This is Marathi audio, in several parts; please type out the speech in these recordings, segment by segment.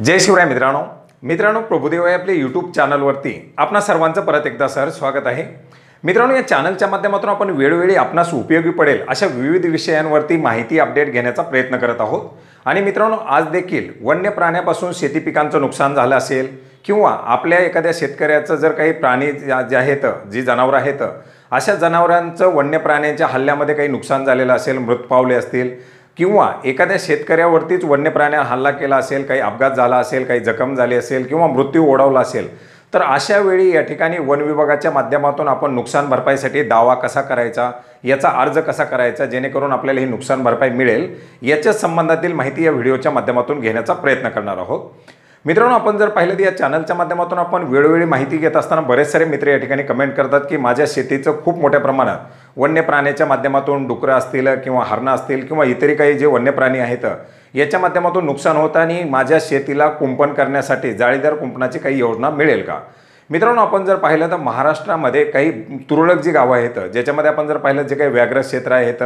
जय शिवराय मित्रांनो मित्रांनो प्रभुदेव आपले आपल्या यूट्यूब चॅनलवरती आपणा सर्वांचं परत एकदा सर स्वागत आहे मित्रांनो या चॅनलच्या माध्यमातून आपण वेळोवेळी आपणास उपयोगी पडेल अशा विविध विषयांवरती माहिती अपडेट घेण्याचा प्रयत्न करत आहोत आणि मित्रांनो आज देखील वन्य प्राण्यापासून शेती पिकांचं नुकसान झालं असेल किंवा आपल्या एखाद्या शेतकऱ्याचं जर काही प्राणी जे आहेत जी जनावरं आहेत अशा जनावरांचं वन्य प्राण्यांच्या हल्ल्यामध्ये काही नुकसान झालेलं असेल मृत पावले असतील किंवा एखाद्या शेतकऱ्यावरतीच वन्य हल्ला केला असेल काही अपघात झाला असेल काही जखम झाली असेल किंवा मृत्यू ओढवला असेल तर अशा वेळी या ठिकाणी वन विभागाच्या माध्यमातून आपण नुकसान भरपाईसाठी दावा कसा करायचा याचा अर्ज कसा करायचा जेणेकरून आपल्याला ही नुकसान भरपाई मिळेल याच्या संबंधातील माहिती या व्हिडिओच्या माध्यमातून घेण्याचा प्रयत्न करणार आहोत मित्रांनो आपण जर पाहिलं तर या चॅनलच्या माध्यमातून आपण वेळोवेळी माहिती घेत असताना बरेच सारे मित्र या ठिकाणी कमेंट करतात की माझ्या शेतीचं खूप मोठ्या प्रमाणात वन्य प्राण्याच्या माध्यमातून डुकरं असतील किंवा हरणं असतील किंवा इतर काही जे वन्य प्राणी आहेत याच्या माध्यमातून नुकसान होतं आणि माझ्या शेतीला कुंपण करण्यासाठी जाळीदार कुंपणाची काही योजना मिळेल का मित्रांनो आपण जर पाहिलं तर महाराष्ट्रामध्ये काही तुरळक जी गावं आहेत ज्याच्यामध्ये आपण जर पाहिलं जे काही व्याघ्र क्षेत्र आहेत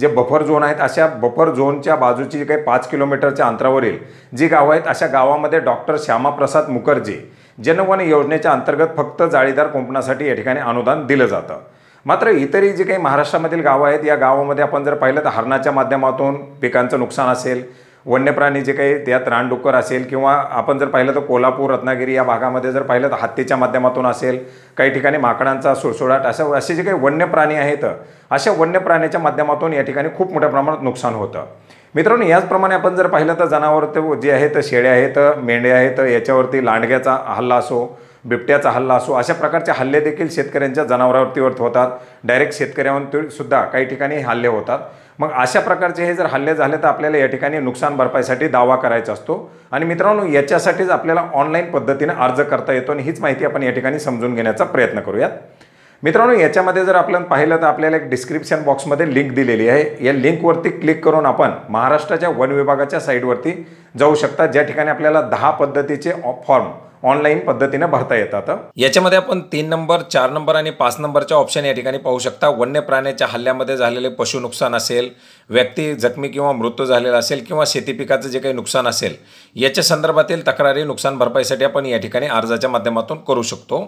जे बफर झोन आहेत अशा बफर झोनच्या बाजूची जी काही पाच किलोमीटरच्या अंतरावरील जी गावं आहेत अशा गावामध्ये डॉक्टर श्यामाप्रसाद मुखर्जी जनवन योजनेच्या अंतर्गत फक्त जाळीदार कुंपणासाठी या ठिकाणी अनुदान दिलं जातं मात्र इतरही जी काही महाराष्ट्रामधील गावं आहेत या गावामध्ये आपण जर पाहिलं तर हरणाच्या माध्यमातून पिकांचं नुकसान असेल वन्यप्राणी जे काही त्यात रानडुक्कर असेल किंवा आपण जर पाहिलं तर कोल्हापूर रत्नागिरी या भागामध्ये जर पाहिलं तर हत्तीच्या माध्यमातून असेल काही ठिकाणी माकडांचा सुळसुळाट असं असे जे काही वन्य प्राणी आहेत अशा वन्य माध्यमातून या ठिकाणी खूप मोठ्या प्रमाणात नुकसान होतं मित्रांनो याचप्रमाणे आपण जर पाहिलं तर जनावर ते जे आहेत शेळे आहेत मेंढे आहेत याच्यावरती लांडग्याचा हल्ला असो बिबट्याचा हल्ला असो अशा प्रकारचे हल्ले देखील शेतकऱ्यांच्या जनावरांवरतीवर होतात डायरेक्ट शेतकऱ्यांवर सुद्धा काही ठिकाणी हल्ले होतात मग अशा प्रकारचे हे जर हल्ले झाले तर आपल्याला या ठिकाणी नुकसान भरपाईसाठी दावा करायचा असतो आणि मित्रांनो याच्यासाठीच आपल्याला ऑनलाईन पद्धतीने अर्ज करता येतो आणि हीच माहिती आपण या ठिकाणी समजून घेण्याचा प्रयत्न करूयात मित्रांनो याच्यामध्ये जर आपण पाहिलं तर आपल्याला एक डिस्क्रिप्शन बॉक्समध्ये लिंक दिलेली आहे या लिंकवरती क्लिक करून आपण महाराष्ट्राच्या वन विभागाच्या साईडवरती जाऊ शकता ज्या ठिकाणी आपल्याला दहा पद्धतीचे फॉर्म ऑनलाईन पद्धतीने भरता येतात याच्यामध्ये आपण तीन नंबर चार नंबर आणि पाच नंबरच्या ऑप्शन या ठिकाणी पाहू शकता वन्य प्राण्याच्या हल्ल्यामध्ये झालेले पशु नुकसान असेल व्यक्ती जखमी किंवा मृत्यू झालेला असेल किंवा शेती पिकाचं जे काही नुकसान असेल याच्या संदर्भातील तक्रारी नुकसान भरपाईसाठी आपण या ठिकाणी अर्जाच्या माध्यमातून करू शकतो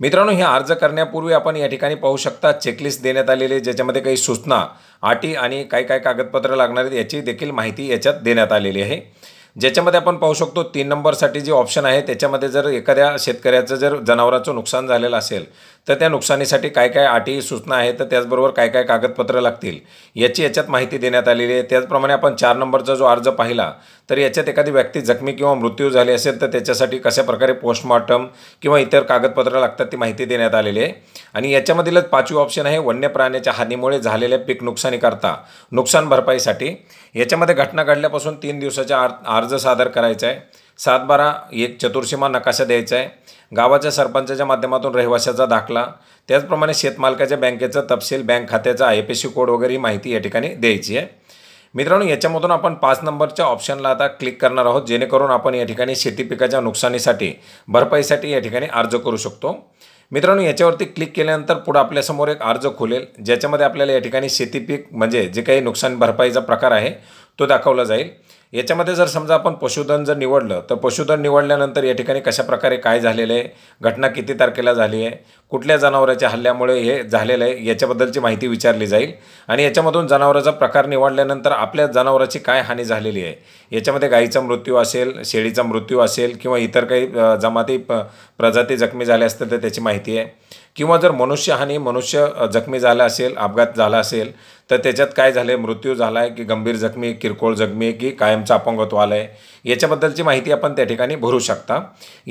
मित्रांनो हे अर्ज करण्यापूर्वी आपण या ठिकाणी पाहू शकता चेकलिस्ट देण्यात आलेले ज्याच्यामध्ये काही सूचना अटी आणि काय काय कागदपत्र लागणार आहेत याची देखील माहिती याच्यात देण्यात आलेली आहे ज्याच्यामध्ये आपण पाहू शकतो तीन नंबरसाठी जे ऑप्शन आहे त्याच्यामध्ये जर एखाद्या शेतकऱ्याचं जर जनावरांचं नुकसान झालेलं असेल तर त्या नुकसानीसाठी काय काय अटी सूचना आहेत तर त्याचबरोबर काय काय कागदपत्रं लागतील याची याच्यात माहिती देण्यात आलेली आहे त्याचप्रमाणे आपण चार नंबरचा जो अर्ज पाहिला तर याच्यात एखादी व्यक्ती जखमी किंवा मृत्यू झाली असेल तर त्याच्यासाठी कशाप्रकारे पोस्टमॉर्टम किंवा इतर कागदपत्रं लागतात ती माहिती देण्यात आलेली आहे आणि याच्यामधीलच पाचवी ऑप्शन आहे वन्य प्राण्याच्या हानीमुळे झालेल्या पीक नुकसानीकरता नुकसान भरपाईसाठी याच्यामध्ये घटना घडल्यापासून तीन दिवसाच्या अर्ज सादर करायचा आहे सात बारा एक चतुर्सीमा नकाशा द्यायचा आहे गावाच्या सरपंचाच्या माध्यमातून रहिवाशाचा दाखला त्याचप्रमाणे शेतमालकाच्या बँकेचा तपशील बँक खात्याचा आय पी सी कोड वगैरे ही माहिती या ठिकाणी द्यायची आहे मित्रांनो याच्यामधून आपण पाच नंबरच्या ऑप्शनला आता क्लिक करणार आहोत जेणेकरून आपण या ठिकाणी शेती पिकाच्या नुकसानीसाठी भरपाईसाठी या ठिकाणी अर्ज करू शकतो मित्रांनो याच्यावरती क्लिक केल्यानंतर पुढं आपल्यासमोर एक अर्ज खुलेल ज्याच्यामध्ये आपल्याला या ठिकाणी शेतीपीक म्हणजे जे काही नुकसान भरपाईचा प्रकार आहे तो दाखवला जाईल याच्यामध्ये जर समजा आपण पशुधन जर निवडलं तर पशुधन निवडल्यानंतर या ठिकाणी कशाप्रकारे काय झालेलं आहे घटना किती तारखेला झाली आहे कुठल्या जनावराच्या हल्ल्यामुळे हे झालेलं आहे याच्याबद्दलची माहिती विचारली जाईल आणि याच्यामधून जनावराचा प्रकार निवडल्यानंतर आपल्या जनावराची काय हानी झालेली आहे याच्यामध्ये गाईचा मृत्यू असेल शेळीचा मृत्यू असेल किंवा इतर काही जमाती प्रजाती जखमी झाल्या असतील तर त्याची माहिती आहे किंवा जर मनुष्यहानी मनुष्य जखमी झाला असेल अपघात झाला असेल तर त्याच्यात काय झालं आहे मृत्यू झाला आहे की गंभीर जखमी किरकोळ जखमी की कायमचं अपंगत्व आलं आहे याच्याबद्दलची माहिती आपण त्या ठिकाणी भरू शकता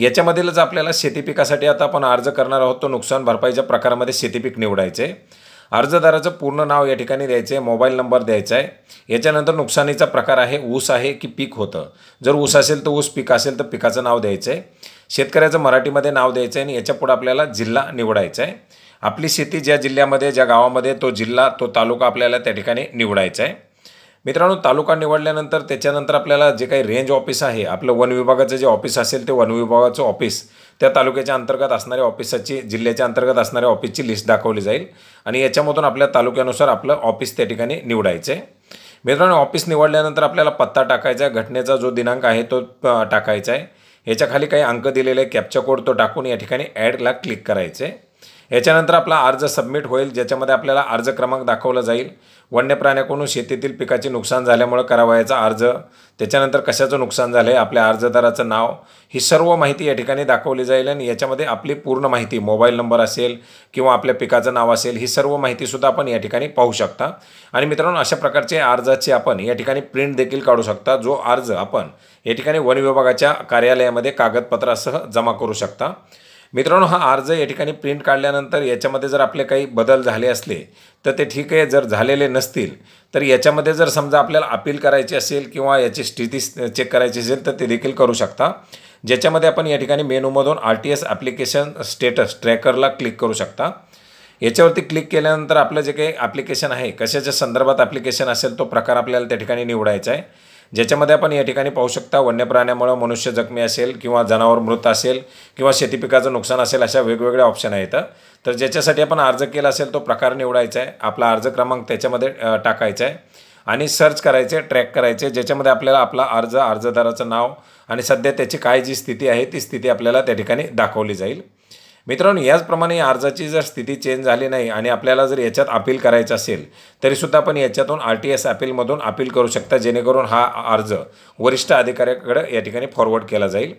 याच्यामधीलच आपल्याला शेती पिकासाठी आता आपण अर्ज करणार आहोत तो नुकसान भरपाईच्या प्रकारामध्ये शेतीपीक निवडायचे अर्जदाराचं पूर्ण नाव या ठिकाणी द्यायचं आहे मोबाईल नंबर द्यायचा आहे याच्यानंतर नुकसानीचा प्रकार आहे ऊस आहे की पीक होतं जर ऊस असेल तर ऊस पीक असेल तर पिकाचं नाव द्यायचं आहे शेतकऱ्याचं मराठीमध्ये नाव द्यायचं आहे आणि याच्यापुढं आपल्याला जिल्हा निवडायचा आहे आपली शेती ज्या जिल्ह्यामध्ये ज्या गावामध्ये तो जिल्हा तो तालुका आपल्याला त्या ठिकाणी निवडायचा आहे मित्रांनो तालुका निवडल्यानंतर त्याच्यानंतर आपल्याला जे काही रेंज ऑफिस आहे आपलं वन विभागाचं जे ऑफिस असेल ते वन विभागाचं ऑफिस त्या तालुक्याच्या अंतर्गत असणाऱ्या ऑफिसाची जिल्ह्याच्या अंतर्गत असणाऱ्या ऑफिसची लिस्ट दाखवली जाईल आणि याच्यामधून आपल्या तालुक्यानुसार आपलं ऑफिस त्या ठिकाणी निवडायचं आहे मित्रांनो ऑफिस निवडल्यानंतर आपल्याला पत्ता टाकायचा आहे घटनेचा जो दिनांक आहे तो टाकायचा आहे याच्याखाली काही अंक दिलेले कॅप्चा कोड तो टाकून या ठिकाणी ॲडला क्लिक करायचे याच्यानंतर आपला अर्ज सबमिट होईल ज्याच्यामध्ये आपल्याला अर्ज क्रमांक दाखवला जाईल वन्य प्राण्याकडून शेतीतील पिकाचे नुकसान झाल्यामुळे करावयाचा अर्ज त्याच्यानंतर कशाचं नुकसान झालं आहे आपल्या अर्जदाराचं नाव ही सर्व माहिती या ठिकाणी दाखवली जाईल आणि याच्यामध्ये आपली पूर्ण माहिती मोबाईल नंबर असेल किंवा आपल्या पिकाचं नाव असेल ही सर्व माहितीसुद्धा आपण या ठिकाणी पाहू शकता आणि मित्रांनो अशा प्रकारचे अर्जाचे आपण या ठिकाणी प्रिंट देखील काढू शकता जो अर्ज आपण या ठिकाणी वन विभागाच्या कार्यालयामध्ये कागदपत्रासह जमा करू शकता मित्रांनो हा अर्ज या ठिकाणी प्रिंट काढल्यानंतर याच्यामध्ये जर आपले काही बदल झाले असले तर ते ठीक आहे जर झालेले नसतील तर याच्यामध्ये जर समजा आपल्याला अपील करायची असेल किंवा याची स्थिती चेक करायची असेल तर ते देखील करू शकता ज्याच्यामध्ये आपण या ठिकाणी मेनूमधून R T S application status ट्रॅकरला क्लिक करू शकता याच्यावरती क्लिक केल्यानंतर आपलं जे काही ॲप्लिकेशन आहे कशाच्या संदर्भात ॲप्लिकेशन असेल तो प्रकार आपल्याला त्या ठिकाणी निवडायचा आहे ज्याच्यामध्ये आपण या ठिकाणी पाहू शकता वन्य प्राण्यामुळे मनुष्य जखमी असेल किंवा जनावर मृत असेल किंवा शेती पिकाचं नुकसान असेल अशा वेगवेगळ्या ऑप्शन आहेत तर ज्याच्यासाठी आपण अर्ज केला असेल तो प्रकार निवडायचा आहे आपला अर्ज क्रमांक त्याच्यामध्ये टाकायचा आहे आणि सर्च करायचे ट्रॅक करायचे ज्याच्यामध्ये आपल्याला आपला अर्ज अर्जदाराचं नाव आणि सध्या त्याची काय जी स्थिती आहे ती स्थिती आपल्याला त्या ठिकाणी दाखवली जाईल मित्रांनो याचप्रमाणे अर्जाची जर स्थिती चेंज झाली नाही आणि आपल्याला जर याच्यात अपील करायचं असेल तरीसुद्धा आपण याच्यातून आर टी एस अपीलमधून अपील करू शकता जेणेकरून हा अर्ज वरिष्ठ अधिकाऱ्याकडे या ठिकाणी फॉरवर्ड केला जाईल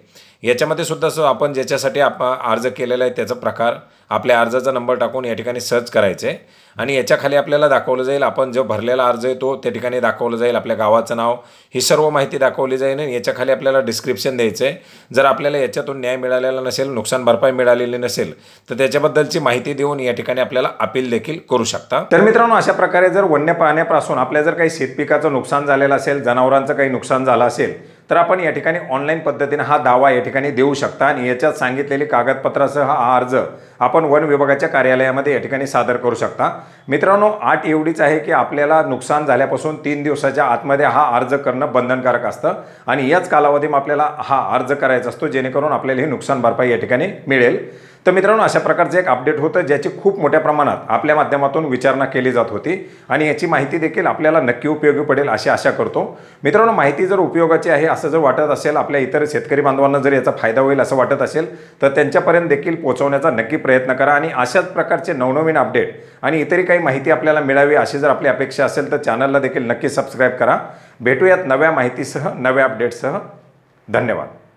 याच्यामध्ये सुद्धा स आपण ज्याच्यासाठी आप अर्ज केलेला आहे त्याचा प्रकार आपल्या अर्जाचा नंबर टाकून या ठिकाणी सर्च करायचं आहे आणि याच्याखाली आपल्याला दाखवलं जाईल आपण जो भरलेला अर्ज आहे तो त्या ठिकाणी दाखवलं जाईल आपल्या गावाचं नाव ही सर्व माहिती दाखवली जाईल आणि याच्याखाली आपल्याला डिस्क्रिप्शन द्यायचं आहे जर आपल्याला याच्यातून न्याय मिळालेला नसेल नुकसान भरपाई मिळालेली नसेल तर त्याच्याबद्दलची माहिती देऊन या ठिकाणी आपल्याला अपील देखील करू शकता तर मित्रांनो अशा प्रकारे जर वन्य प्राण्यापासून आपल्या जर काही शेतपिकाचं नुकसान झालेलं असेल जनावरांचं काही नुकसान झालं असेल तर आपण या ठिकाणी ऑनलाईन पद्धतीने हा दावा या ठिकाणी देऊ शकता आणि याच्यात सांगितलेली कागदपत्रासह हा अर्ज आपण वन विभागाच्या कार्यालयामध्ये या ठिकाणी सादर करू शकता मित्रांनो आठ एवढीच आहे की आपल्याला नुकसान झाल्यापासून तीन दिवसाच्या आतमध्ये हा अर्ज करणं बंधनकारक असतं आणि याच कालावधीमध्ये आपल्याला हा अर्ज करायचा असतो जेणेकरून आपल्याला ही नुकसान भरपाई या ठिकाणी मिळेल तर मित्रांनो अशा प्रकारचं एक अपडेट होतं ज्याची खूप मोठ्या प्रमाणात आपल्या माध्यमातून विचारणा केली जात होती आणि याची माहिती देखील आपल्याला नक्की उपयोगी पडेल अशी आशा करतो मित्रांनो माहिती जर उपयोगाची आहे असं जर वाटत असेल आपल्या इतर शेतकरी बांधवांना जर याचा फायदा होईल असं वाटत असेल तर त्यांच्यापर्यंत देखील पोहोचवण्याचा नक्की प्रयत्न करा आणि अशाच प्रकारचे नवनवीन अपडेट आणि इतरही काही माहिती आपल्याला मिळावी अशी जर आपली अपेक्षा असेल तर चॅनलला देखील नक्की सबस्क्राईब करा भेटूयात नव्या माहितीसह नव्या अपडेटसह धन्यवाद